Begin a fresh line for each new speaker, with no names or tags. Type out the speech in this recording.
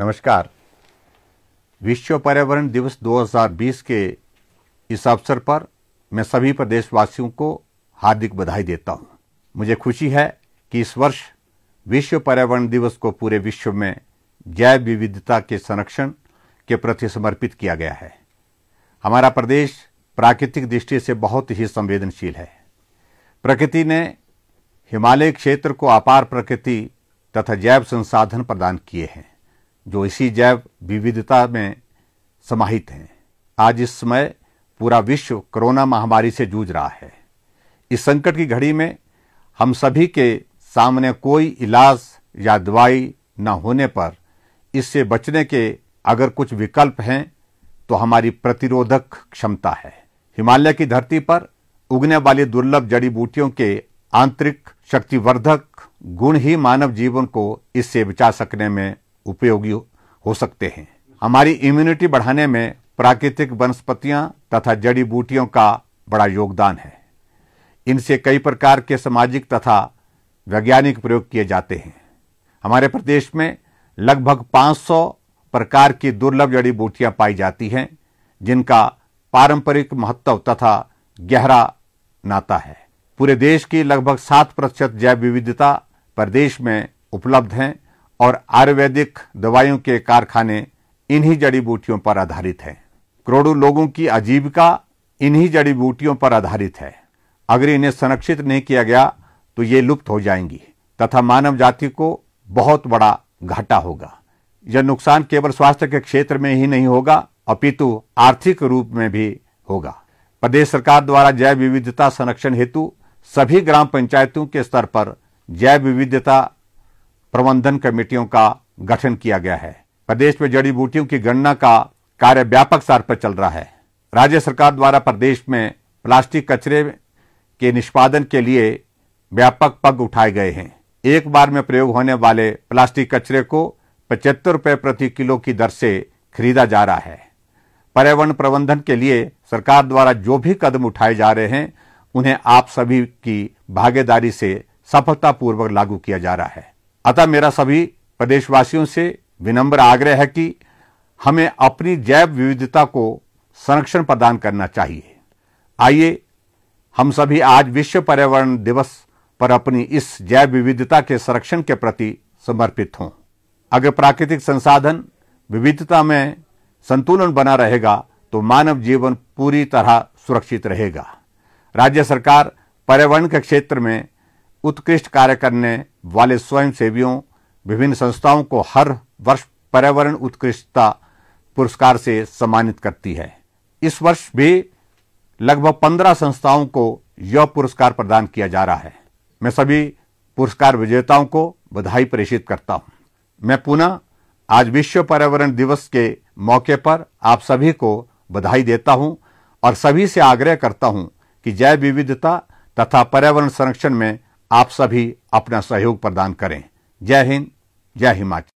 नमस्कार विश्व पर्यावरण दिवस 2020 के इस अवसर पर मैं सभी प्रदेशवासियों को हार्दिक बधाई देता हूं। मुझे खुशी है कि इस वर्ष विश्व पर्यावरण दिवस को पूरे विश्व में जैव विविधता के संरक्षण के प्रति समर्पित किया गया है हमारा प्रदेश प्राकृतिक दृष्टि से बहुत ही संवेदनशील है प्रकृति ने हिमालय क्षेत्र को अपार प्रकृति तथा जैव संसाधन प्रदान किए हैं जो इसी जैव विविधता में समाहित हैं आज इस समय पूरा विश्व कोरोना महामारी से जूझ रहा है इस संकट की घड़ी में हम सभी के सामने कोई इलाज या दवाई न होने पर इससे बचने के अगर कुछ विकल्प हैं तो हमारी प्रतिरोधक क्षमता है हिमालय की धरती पर उगने वाली दुर्लभ जड़ी बूटियों के आंतरिक शक्तिवर्धक गुण ही मानव जीवन को इससे बचा सकने में उपयोगी हो सकते हैं हमारी इम्यूनिटी बढ़ाने में प्राकृतिक वनस्पतियां तथा जड़ी बूटियों का बड़ा योगदान है इनसे कई प्रकार के सामाजिक तथा वैज्ञानिक प्रयोग किए जाते हैं हमारे प्रदेश में लगभग 500 प्रकार की दुर्लभ जड़ी बूटियां पाई जाती हैं जिनका पारंपरिक महत्व तथा गहरा नाता है पूरे देश की लगभग सात प्रतिशत जैव विविधता प्रदेश में उपलब्ध हैं और आयुर्वेदिक दवाइयों के कारखाने इन्हीं जड़ी बूटियों पर आधारित हैं करोड़ों लोगों की आजीविका इन्हीं जड़ी बूटियों पर आधारित है अगर इन्हें संरक्षित नहीं किया गया तो ये लुप्त हो जाएंगी तथा मानव जाति को बहुत बड़ा घाटा होगा यह नुकसान केवल स्वास्थ्य के क्षेत्र में ही नहीं होगा अपितु आर्थिक रूप में भी होगा प्रदेश सरकार द्वारा जैव विविधता संरक्षण हेतु सभी ग्राम पंचायतों के स्तर पर जैव विविधता प्रबंधन कमेटियों का गठन किया गया है प्रदेश में जड़ी बूटियों की गणना का कार्य व्यापक स्तर पर चल रहा है राज्य सरकार द्वारा प्रदेश में प्लास्टिक कचरे के निष्पादन के लिए व्यापक पग उठाए गए हैं एक बार में प्रयोग होने वाले प्लास्टिक कचरे को पचहत्तर रुपये प्रति किलो की दर से खरीदा जा रहा है पर्यावरण प्रबंधन के लिए सरकार द्वारा जो भी कदम उठाए जा रहे हैं उन्हें आप सभी की भागीदारी से सफलतापूर्वक लागू किया जा रहा है अतः मेरा सभी प्रदेशवासियों से विनम्र आग्रह है कि हमें अपनी जैव विविधता को संरक्षण प्रदान करना चाहिए आइए हम सभी आज विश्व पर्यावरण दिवस पर अपनी इस जैव विविधता के संरक्षण के प्रति समर्पित हों अगर प्राकृतिक संसाधन विविधता में संतुलन बना रहेगा तो मानव जीवन पूरी तरह सुरक्षित रहेगा राज्य सरकार पर्यावरण के क्षेत्र में उत्कृष्ट कार्य करने वाले स्वयंसेवियों विभिन्न संस्थाओं को हर वर्ष पर्यावरण उत्कृष्टता पुरस्कार से सम्मानित करती है इस वर्ष भी लगभग पंद्रह संस्थाओं को यह पुरस्कार प्रदान किया जा रहा है मैं सभी पुरस्कार विजेताओं को बधाई प्रेषित करता हूँ मैं पुनः आज विश्व पर्यावरण दिवस के मौके पर आप सभी को बधाई देता हूँ और सभी से आग्रह करता हूँ कि जैव विविधता तथा पर्यावरण संरक्षण में आप सभी अपना सहयोग प्रदान करें जय हिंद जय हिमाचल